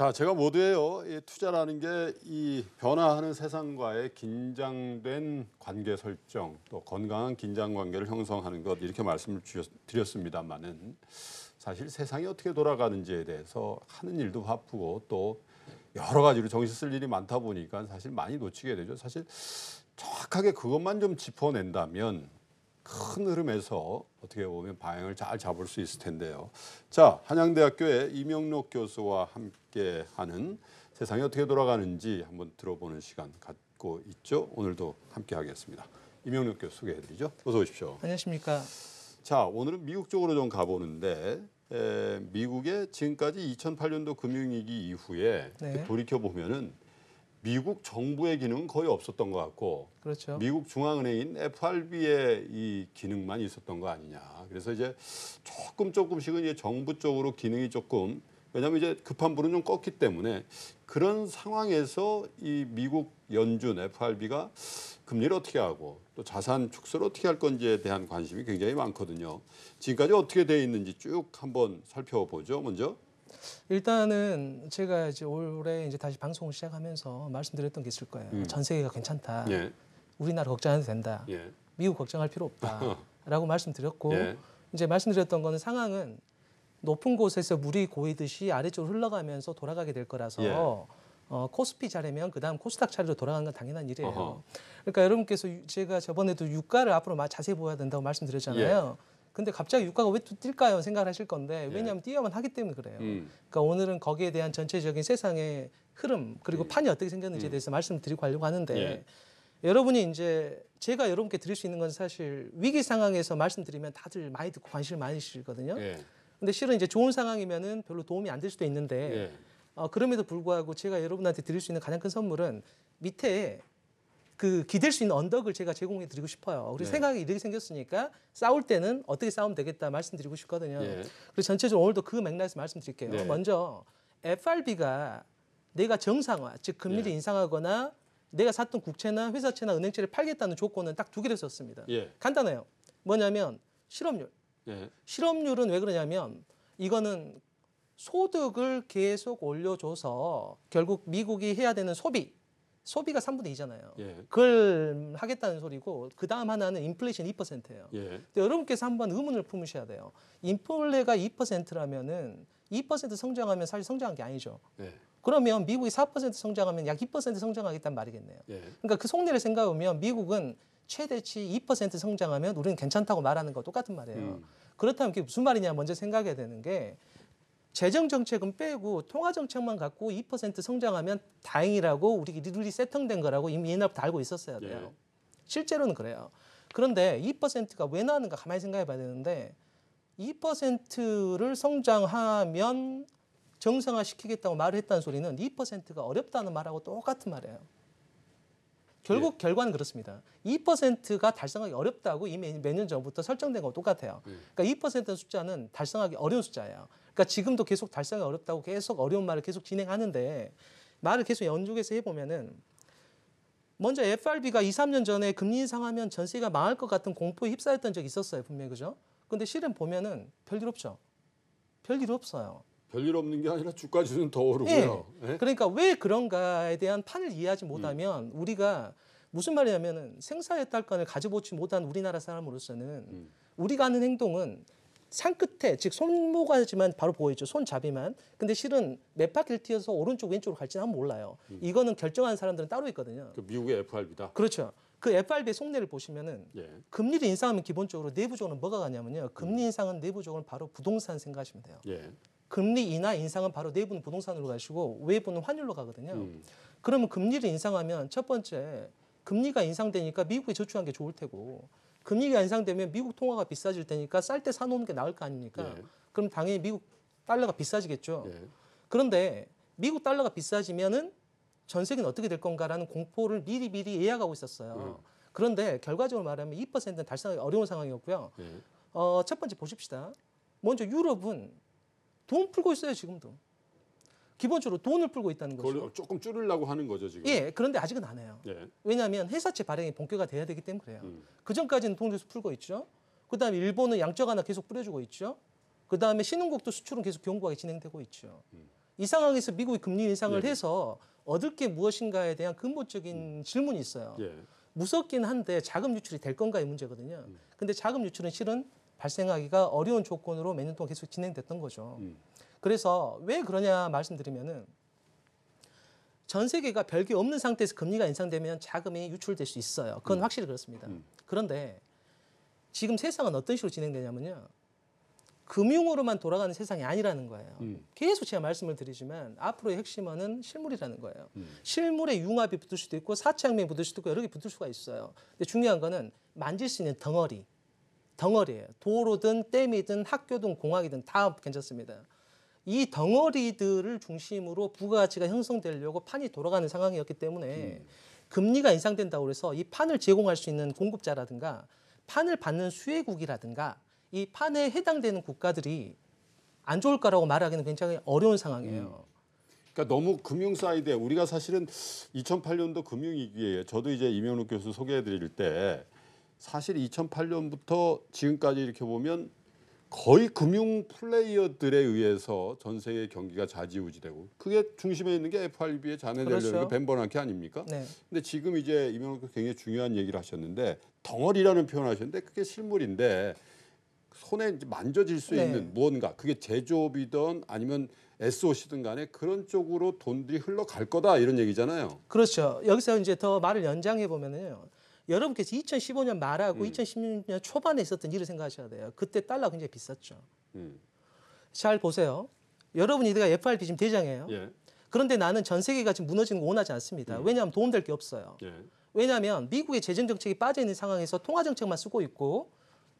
자, 제가 모두예요. 이 투자라는 게 이 변화하는 세상과의 긴장된 관계 설정, 또 건강한 긴장 관계를 형성하는 것 이렇게 말씀을 드렸습니다만은 사실 세상이 어떻게 돌아가는지에 대해서 하는 일도 바쁘고 또 여러 가지로 정신 쓸 일이 많다 보니까 사실 많이 놓치게 되죠. 사실 정확하게 그것만 좀 짚어낸다면 큰 흐름에서 어떻게 보면 방향을 잘 잡을 수 있을 텐데요. 자, 한양대학교의 이명록 교수와 함께 하는 세상이 어떻게 돌아가는지 한번 들어보는 시간 갖고 있죠. 오늘도 함께 하겠습니다. 이명록 교수 소개해드리죠. 어서 오십시오. 안녕하십니까. 자, 오늘은 미국 쪽으로 좀 가보는데 에, 미국의 지금까지 2008년도 금융위기 이후에 네. 돌이켜 보면은 미국 정부의 기능은 거의 없었던 것 같고 그렇죠. 미국 중앙은행인 FRB의 이 기능만 있었던 거 아니냐. 그래서 이제 조금 조금씩은 이제 정부 쪽으로 기능이 조금 왜냐하면 이제 급한 불은 좀꺾기 때문에 그런 상황에서 이 미국 연준 FRB가 금리를 어떻게 하고 또 자산 축소를 어떻게 할 건지에 대한 관심이 굉장히 많거든요. 지금까지 어떻게 돼 있는지 쭉 한번 살펴보죠. 먼저 일단은 제가 이제 올해 이제 다시 방송을 시작하면서 말씀드렸던 게 있을 거예요. 음. 전 세계가 괜찮다. 예. 우리나라 걱정 안 해도 된다. 예. 미국 걱정할 필요 없다라고 말씀드렸고 예. 이제 말씀드렸던 거는 상황은 높은 곳에서 물이 고이듯이 아래쪽으로 흘러가면서 돌아가게 될 거라서 예. 어, 코스피 차례면 그다음 코스닥 차례로 돌아가는 건 당연한 일이에요. 어허. 그러니까 여러분께서 제가 저번에도 유가를 앞으로 자세히 보아야 된다고 말씀드렸잖아요. 예. 근데 갑자기 유가가 왜 또 뛸까요? 생각을 하실 건데 예. 왜냐하면 예. 뛰어만 하기 때문에 그래요. 음. 그러니까 오늘은 거기에 대한 전체적인 세상의 흐름 그리고 음. 판이 어떻게 생겼는지에 음. 대해서 말씀드리고 하려고 하는데 예. 여러분이 이제 제가 여러분께 드릴 수 있는 건 사실 위기 상황에서 말씀드리면 다들 많이 듣고 관심을 많이주시거든요 예. 근데 실은 이제 좋은 상황이면은 별로 도움이 안 될 수도 있는데 예. 어, 그럼에도 불구하고 제가 여러분한테 드릴 수 있는 가장 큰 선물은 밑에 그 기댈 수 있는 언덕을 제가 제공해 드리고 싶어요. 우리 네. 생각이 이렇게 생겼으니까 싸울 때는 어떻게 싸우면 되겠다 말씀드리고 싶거든요. 네. 그리고 전체적으로 오늘도 그 맥락에서 말씀드릴게요. 네. 먼저 FRB가 내가 정상화, 즉 금리를 예. 인상하거나 내가 샀던 국채나 회사채나 은행채를 팔겠다는 조건은 딱 두 개를 썼습니다. 예. 간단해요. 뭐냐면 실업률. 실업률은 왜 그러냐면 이거는 소득을 계속 올려줘서 결국 미국이 해야 되는 소비 소비가 3분의 2잖아요. 예. 그걸 하겠다는 소리고 그 다음 하나는 인플레이션 2%예요. 예. 근데 여러분께서 한번 의문을 품으셔야 돼요. 인플레가 2%라면은 2% 성장하면 사실 성장한 게 아니죠. 예. 그러면 미국이 4% 성장하면 약 2% 성장하겠단 말이겠네요. 예. 그러니까 그 속내를 생각하면 미국은 최대치 2% 성장하면 우리는 괜찮다고 말하는 거 똑같은 말이에요. 음. 그렇다면 그게 무슨 말이냐 먼저 생각해야 되는 게 재정 정책은 빼고 통화 정책만 갖고 2% 성장하면 다행이라고 우리 리 룰이 세팅된 거라고 이미 옛날부터 알고 있었어야 돼요. 예. 실제로는 그래요. 그런데 2%가 왜 나왔는가 가만히 생각해 봐야 되는데 2%를 성장하면 정상화 시키겠다고 말을 했다는 소리는 2%가 어렵다는 말하고 똑같은 말이에요. 결국 예. 결과는 그렇습니다. 2%가 달성하기 어렵다고 이미 몇 년 전부터 설정된 거 똑같아요. 예. 그러니까 2% 숫자는 달성하기 어려운 숫자예요. 그러니까 지금도 계속 달성이 어렵다고 계속 어려운 말을 계속 진행하는데 말을 계속 연속해서 해보면은 먼저 FRB가 2, 3년 전에 금리 인상하면 전세가 망할 것 같은 공포에 휩싸였던 적이 있었어요. 분명히 그죠? 근데 실은 보면은 별일 없죠. 별일 없어요. 별일 없는 게 아니라 주가지는더 오르고요. 네. 네? 그러니까 왜 그런가에 대한 판을 이해하지 음. 못하면 음. 우리가 무슨 말이냐면은 생사의 딸간을 가져보지 못한 우리나라 사람으로서는 음. 우리가 하는 행동은 산끝에즉손목가지만 바로 보이죠 손잡이만 근데 실은 몇 바퀴를 튀어서 오른쪽 왼쪽으로 갈지는 한번 몰라요 음. 이거는 결정하는 사람들은 따로 있거든요 그 미국의 FRB다 그렇죠 그 FRB의 속내를 보시면은 예. 금리를 인상하면 기본적으로 내부적으로 뭐가 가냐면요 금리 음. 인상은 내부적으로 바로 부동산 생각하시면 돼요 예. 금리 인하 인상은 바로 내부는 부동산으로 가시고 외부는 환율로 가거든요 음. 그러면 금리를 인상하면 첫 번째 금리가 인상되니까 미국이 저축한 게 좋을 테고 금리가 인상되면 미국 통화가 비싸질 테니까 쌀 때 사놓는 게 나을 거 아닙니까? 네. 그럼 당연히 미국 달러가 비싸지겠죠. 네. 그런데 미국 달러가 비싸지면은 전 세계는 어떻게 될 건가라는 공포를 미리 미리 예약하고 있었어요. 네. 그런데 결과적으로 말하면 2%는 달성하기 어려운 상황이었고요. 네. 어, 첫 번째 보십시다. 먼저 유럽은 돈 풀고 있어요 지금도. 기본적으로 돈을 풀고 있다는 거죠. 조금 줄이려고 하는 거죠 지금. 예, 그런데 아직은 안 해요. 예. 왜냐하면 회사채 발행이 본격화돼야 되기 때문에 그래요. 음. 그 전까지는 통대수 풀고 있죠. 그다음에 일본은 양적 하나 계속 뿌려주고 있죠. 그다음에 신흥국도 수출은 계속 견고하게 진행되고 있죠. 음. 이 상황에서 미국이 금리 인상을 예. 해서 얻을 게 무엇인가에 대한 근본적인 음. 질문이 있어요. 예. 무섭긴 한데 자금 유출이 될 건가의 문제거든요. 음. 근데 자금 유출은 실은 발생하기가 어려운 조건으로 몇 년 동안 계속 진행됐던 거죠. 음. 그래서 왜 그러냐 말씀드리면은 전 세계가 별게 없는 상태에서 금리가 인상되면 자금이 유출될 수 있어요. 그건 음. 확실히 그렇습니다. 음. 그런데 지금 세상은 어떤 식으로 진행되냐면요. 금융으로만 돌아가는 세상이 아니라는 거예요. 음. 계속 제가 말씀을 드리지만 앞으로의 핵심은 실물이라는 거예요. 음. 실물에 융합이 붙을 수도 있고 사채혁명이 붙을 수도 있고 여러 개 붙을 수가 있어요. 근데 중요한 거는 만질 수 있는 덩어리. 덩어리예요. 도로든 댐이든 학교든 공학이든다 괜찮습니다. 이 덩어리들을 중심으로 부가가치가 형성되려고 판이 돌아가는 상황이었기 때문에 음. 금리가 인상된다고 해서 이 판을 제공할 수 있는 공급자라든가 판을 받는 수혜국이라든가 이 판에 해당되는 국가들이 안 좋을 거라고 말하기는 굉장히 어려운 상황이에요. 음. 그러니까 너무 금융 사이드에 우리가 사실은 2008년도 금융위기에 저도 이제 이명록 교수 소개해드릴 때 사실 2008년부터 지금까지 이렇게 보면 거의 금융 플레이어들에 의해서 전 세계 경기가 좌지우지되고 그게 중심에 있는 게 FRB의 자네델리오가 벤버나키 아닙니까? 네. 근데 지금 이제 이명호 굉장히 중요한 얘기를 하셨는데 덩어리라는 표현을 하셨는데 그게 실물인데 손에 만져질 수 네. 있는 무언가 그게 제조업이든 아니면 SOC든 간에 그런 쪽으로 돈들이 흘러갈 거다 이런 얘기잖아요. 그렇죠. 여기서 이제 더 말을 연장해 보면요. 은 여러분께서 2015년 말하고 음. 2016년 초반에 있었던 일을 생각하셔야 돼요. 그때 달러 굉장히 비쌌죠. 음. 잘 보세요. 여러분이 내가 FRB 지금 대장이에요. 예. 그런데 나는 전 세계가 지금 무너지는 거 원하지 않습니다. 음. 왜냐하면 도움될 게 없어요. 예. 왜냐하면 미국의 재정 정책이 빠져 있는 상황에서 통화 정책만 쓰고 있고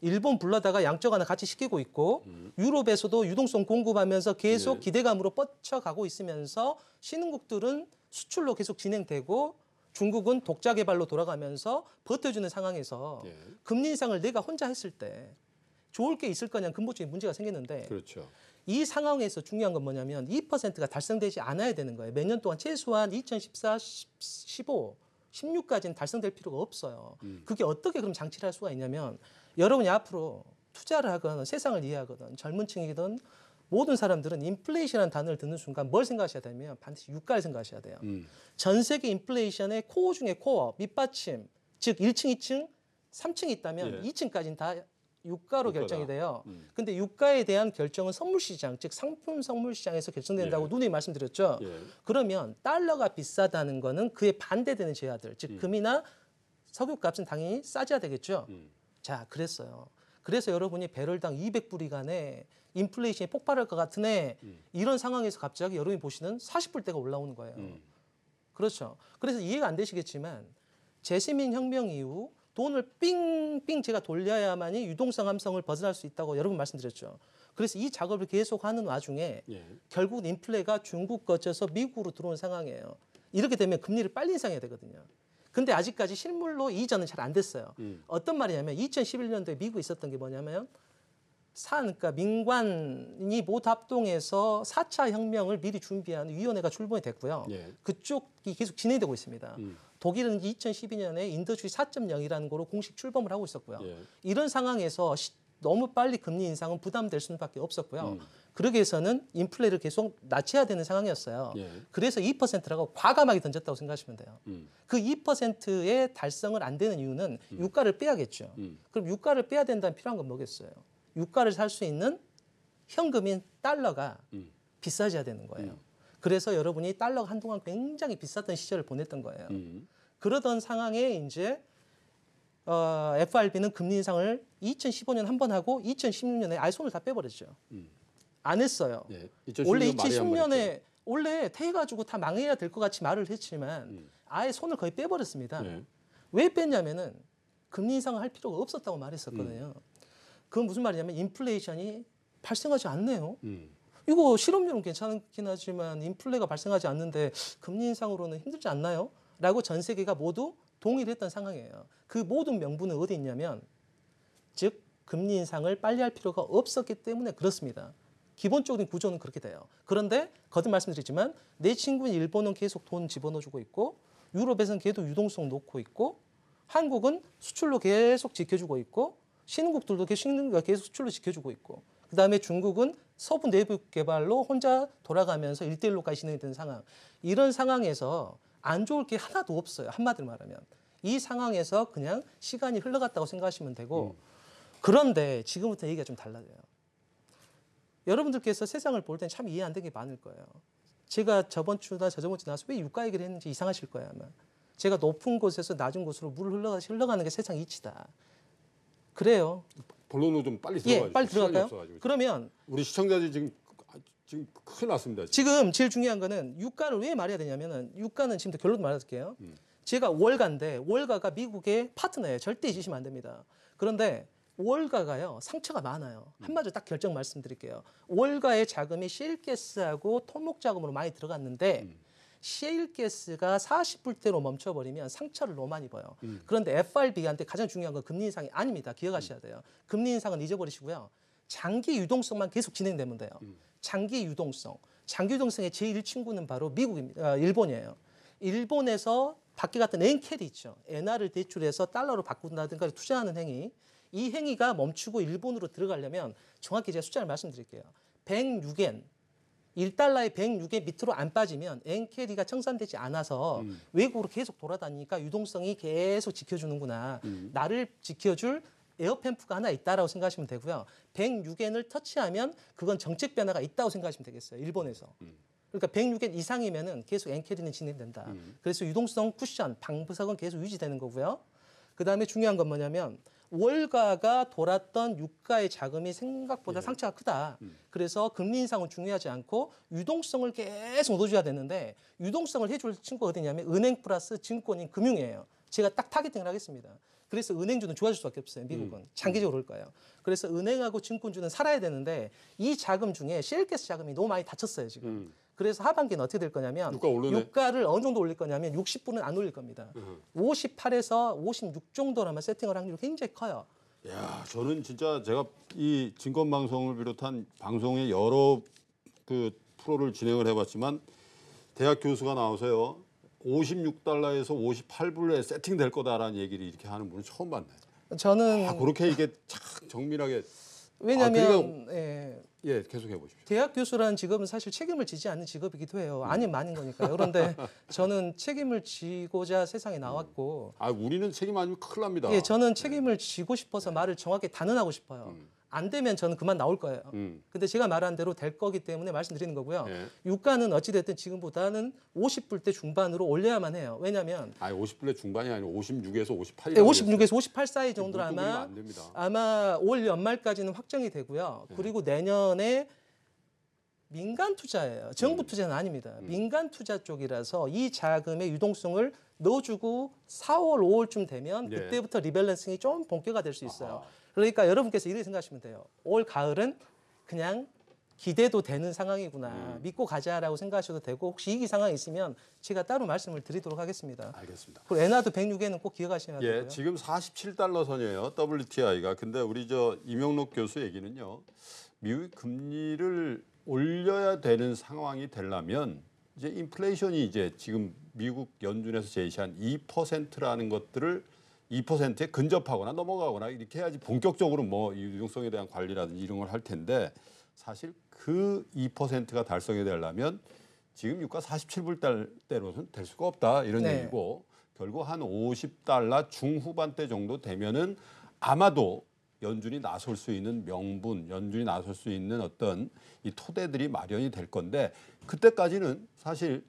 일본 불러다가 양적 하나 같이 시키고 있고 음. 유럽에서도 유동성 공급하면서 계속 예. 기대감으로 뻗쳐가고 있으면서 신흥국들은 수출로 계속 진행되고 중국은 독자 개발로 돌아가면서 버텨주는 상황에서 예. 금리 인상을 내가 혼자 했을 때 좋을 게 있을 거냐 근본적인 문제가 생겼는데 그렇죠. 이 상황에서 중요한 건 뭐냐면 2%가 달성되지 않아야 되는 거예요. 몇 년 동안 최소한 2014, 15, 16까지는 달성될 필요가 없어요. 음. 그게 어떻게 그럼 장치를 할 수가 있냐면 여러분이 앞으로 투자를 하건 세상을 이해하거든 젊은 층이든 모든 사람들은 인플레이션이라는 단어를 듣는 순간 뭘 생각하셔야 되면 냐 반드시 유가를 생각하셔야 돼요. 음. 전 세계 인플레이션의 코어 중에 코어, 밑받침, 즉 1층, 2층, 3층이 있다면 예. 2층까지는 다 유가로 유가다. 결정이 돼요. 음. 근데 유가에 대한 결정은 선물 시장, 즉 상품 선물 시장에서 결정된다고 예. 누누이 말씀드렸죠. 예. 그러면 달러가 비싸다는 거는 그에 반대되는 제약들, 즉 음. 금이나 석유값은 당연히 싸져야 되겠죠. 음. 자, 그랬어요. 그래서 여러분이 배럴당 200불이간에 인플레이션이 폭발할 것 같으네 음. 이런 상황에서 갑자기 여러분이 보시는 40불대가 올라오는 거예요. 음. 그렇죠. 그래서 이해가 안 되시겠지만 재시민 혁명 이후 돈을 삥삥 제가 돌려야만이 유동성 함성을 벗어날 수 있다고 여러분 말씀드렸죠. 그래서 이 작업을 계속하는 와중에 예. 결국 인플레가 중국 거쳐서 미국으로 들어온 상황이에요. 이렇게 되면 금리를 빨리 인상해야 되거든요. 근데 아직까지 실물로 이전은 잘 안 됐어요. 음. 어떤 말이냐면 2011년도에 미국에 있었던 게 뭐냐면 산, 그러니까 민관이 모탑동에서 4차 혁명을 미리 준비하는 위원회가 출범이 됐고요. 예. 그쪽이 계속 진행되고 있습니다. 음. 독일은 2012년에 인더주의 4.0이라는 거로 공식 출범을 하고 있었고요. 예. 이런 상황에서 시, 너무 빨리 금리 인상은 부담될 수밖에 없었고요. 음. 그러기 위해서는 인플레를 계속 낮춰야 되는 상황이었어요. 예. 그래서 2%라고 과감하게 던졌다고 생각하시면 돼요. 음. 그 2%의 달성을 안 되는 이유는 음. 유가를 빼야겠죠. 음. 그럼 유가를 빼야 된다면 필요한 건 뭐겠어요? 유가를 살 수 있는 현금인 달러가 음. 비싸져야 되는 거예요. 음. 그래서 여러분이 달러가 한동안 굉장히 비쌌던 시절을 보냈던 거예요. 그러던 상황에 이제 어, FRB는 금리 인상을 2015년 한 번 하고 2016년에 아예 손을 다 빼버렸죠. 음. 안 했어요. 예, 원래 2010년에 원래 태해가지고 다 망해야 될 것 같이 말을 했지만 음. 아예 손을 거의 빼버렸습니다. 예. 왜 뺐냐면은 금리 인상을 할 필요가 없었다고 말했었거든요. 음. 그건 무슨 말이냐면 인플레이션이 발생하지 않네요. 음. 이거 실업률은 괜찮긴 하지만 인플레가 발생하지 않는데 금리 인상으로는 힘들지 않나요? 라고 전 세계가 모두 동의를 했던 상황이에요. 그 모든 명분은 어디 있냐면 즉 금리 인상을 빨리 할 필요가 없었기 때문에 그렇습니다. 기본적인 구조는 그렇게 돼요. 그런데 거듭 말씀드리지만 내 친구인 일본은 계속 돈 집어넣어주고 있고 유럽에서는 계속 유동성 놓고 있고 한국은 수출로 계속 지켜주고 있고 신흥국들도 신흥국가 계속 수출로 지켜주고 있고 그다음에 중국은 서부 내부 개발로 혼자 돌아가면서 일대일로까지 진행이 된 상황. 이런 상황에서 안 좋을 게 하나도 없어요. 한마디로 말하면. 이 상황에서 그냥 시간이 흘러갔다고 생각하시면 되고 음. 그런데 지금부터 얘기가 좀 달라져요. 여러분들께서 세상을 볼땐참 이해 안 되는 게 많을 거예요. 제가 저번 주나 저저번 주 나와서 왜 유가 얘기를 했는지 이상하실 거예요 아마. 제가 높은 곳에서 낮은 곳으로 물 흘러가, 흘러가는 게 세상 이치다. 그래요. 본론으로 좀 빨리 예, 들어가죠. 예, 빨리 들어갈까요? 그러면 우리 시청자들이 지금 지금 큰일 났습니다. 지금. 지금, 제일 중요한 거는 유가를 왜 말해야 되냐면은 유가는 지금부 결론도 말해줄게요 음. 제가 월가인데 월가가 미국의 파트너예요. 절대 잊으시면 안 됩니다. 그런데 월가가요 상처가 많아요. 한마디로 딱 결정 말씀드릴게요. 월가의 자금이 셰일게스하고 토목 자금으로 많이 들어갔는데 셰일게스가 40불대로 멈춰버리면 상처를 너무 많이 입어요. 음. 그런데 FRB한테 가장 중요한 건 금리 인상이 아닙니다. 기억하셔야 돼요. 금리 인상은 잊어버리시고요. 장기 유동성만 계속 진행되면 돼요. 음. 장기 유동성. 장기 유동성의 제일 친구는 바로 미국입니다. 아, 일본이에요. 일본에서 밖에 같은 엔캐리 있죠. 엔화를 대출해서 달러로 바꾼다든가 투자하는 행위. 이 행위가 멈추고 일본으로 들어가려면 정확히 제가 숫자를 말씀드릴게요. 106엔 1달러에 106엔 밑으로 안 빠지면 엔캐리가 청산되지 않아서 음. 외국으로 계속 돌아다니니까 유동성이 계속 지켜주는구나. 음. 나를 지켜줄 에어펜프가 하나 있다라고 생각하시면 되고요. 106엔을 터치하면 그건 정책 변화가 있다고 생각하시면 되겠어요. 일본에서. 음. 그러니까 106엔 이상이면은 계속 엔캐리는 진행된다. 음. 그래서 유동성 쿠션, 방부석은 계속 유지되는 거고요. 그다음에 중요한 건 뭐냐면 월가가 돌았던 유가의 자금이 생각보다 예. 상처가 크다. 음. 그래서 금리 인상은 중요하지 않고 유동성을 계속 얻어줘야 되는데 유동성을 해줄 친구가 어디냐면 은행 플러스 증권인 금융이에요. 제가 딱 타겟팅을 하겠습니다. 그래서 은행주는 좋아질 수밖에 없어요. 미국은 음. 장기적으로 그럴 음. 거예요. 그래서 은행하고 증권주는 살아야 되는데 이 자금 중에 셰일가스 자금이 너무 많이 다쳤어요 지금. 음. 그래서 하반기는 어떻게 될 거냐면 유가 를 어느 정도 올릴 거냐면 60분은 안 올릴 겁니다. 음. 58에서 56 정도라면 세팅을 확률이 굉장히 커요. 야, 저는 진짜 제가 이 증권 방송을 비롯한 방송의 여러 그 프로를 진행을 해봤지만 대학 교수가 나오세요 56달러에서 58불에 세팅될 거다라는 얘기를 이렇게 하는 분은 처음 봤나요? 저는 아, 그렇게 이게 착 정밀하게 왜냐하면 아, 그러니까... 예, 예 계속 해보십시오. 대학 교수라는 직업은 사실 책임을 지지 않는 직업이기도 해요. 음. 아니 많은 거니까요. 그런데 저는 책임을 지고자 세상에 나왔고 음. 아 우리는 책임 아니면 큰일 납니다. 예, 저는 네. 책임을 지고 싶어서 네. 말을 정확히 단언하고 싶어요. 음. 안 되면 저는 그만 나올 거예요. 음. 근데 제가 말한 대로 될 거기 때문에 말씀드리는 거고요. 예. 유가는 어찌됐든 지금보다는 50불대 중반으로 올려야만 해요. 왜냐하면 아니 50불대 중반이 아니고 56에서 58. 네, 56에서 58 사이 정도로 아마 아마 올 연말까지는 확정이 되고요. 예. 그리고 내년에 민간 투자예요. 정부 음. 투자는 아닙니다. 음. 민간 투자 쪽이라서 이 자금의 유동성을 넣어주고 4월, 5월쯤 되면 예. 그때부터 리밸런싱이 좀 본격화될 수 있어요. 아하. 그러니까 여러분께서 이렇게 생각하시면 돼요. 올 가을은 그냥 기대도 되는 상황이구나. 음. 믿고 가자라고 생각하셔도 되고 혹시 이기 상황이 있으면 제가 따로 말씀을 드리도록 하겠습니다. 알겠습니다. 그리고 에나도 106에는 꼭 기억하셔야 돼요. 예, 지금 47달러 선이에요. WTI가. 근데 우리 저 임영록 교수 얘기는요. 미국 금리를 올려야 되는 상황이 되려면 이제 인플레이션이 이제 지금 미국 연준에서 제시한 2%라는 것들을 2%에 근접하거나 넘어가거나 이렇게 해야지 본격적으로 뭐 유동성에 대한 관리라든지 이런 걸 할 텐데 사실 그 2%가 달성이 되려면 지금 유가 4 7불때로는될 수가 없다 이런 네. 얘기고 결국 한 50달러 중후반대 정도 되면은 아마도 연준이 나설 수 있는 명분, 연준이 나설 수 있는 어떤 이 토대들이 마련이 될 건데 그때까지는 사실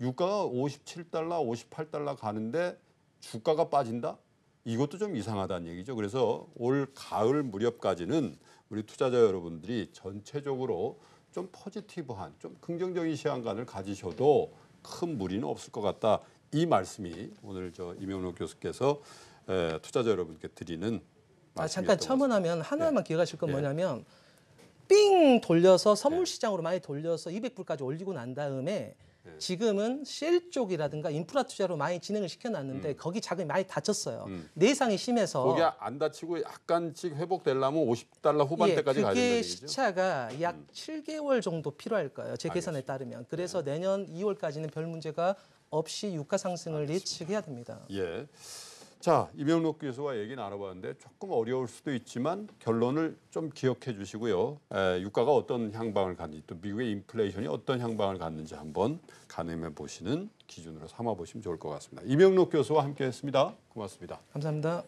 유가가 57달러, 58달러 가는데 주가가 빠진다? 이것도 좀 이상하다는 얘기죠. 그래서 올 가을 무렵까지는 우리 투자자 여러분들이 전체적으로 좀 포지티브한 좀 긍정적인 시향관을 가지셔도 큰 무리는 없을 것 같다. 이 말씀이 오늘 저 이명록 교수께서 에, 투자자 여러분께 드리는 아, 잠깐 첨언하면 하나만 네. 기억하실 건 네. 뭐냐면 삥 돌려서 선물 네. 시장으로 많이 돌려서 200불까지 올리고 난 다음에 네. 지금은 셀 쪽이라든가 인프라 투자로 많이 진행을 시켜놨는데 음. 거기 자금이 많이 다쳤어요. 음. 내상이 심해서 거기 안 다치고 약간씩 회복되려면 50달러 후반대까지 예, 가야 된다는 얘기죠? 그게 시차가 음. 약 음. 7개월 정도 필요할 거예요. 제 계산에 알겠습니다. 따르면. 그래서 네. 내년 2월까지는 별 문제가 없이 유가 상승을 알겠습니다. 예측해야 됩니다. 예. 자, 이명록 교수와 얘기 는알아봤는데 조금 어려울 수도 있지만 결론을 좀 기억해 주시고요. 에, 유가가 어떤 향방을 갔는지 또 미국의 인플레이션이 어떤 향방을 갔는지 한번 가늠해 보시는 기준으로 삼아 보시면 좋을 것 같습니다. 이명록 교수와 함께했습니다. 고맙습니다. 감사합니다.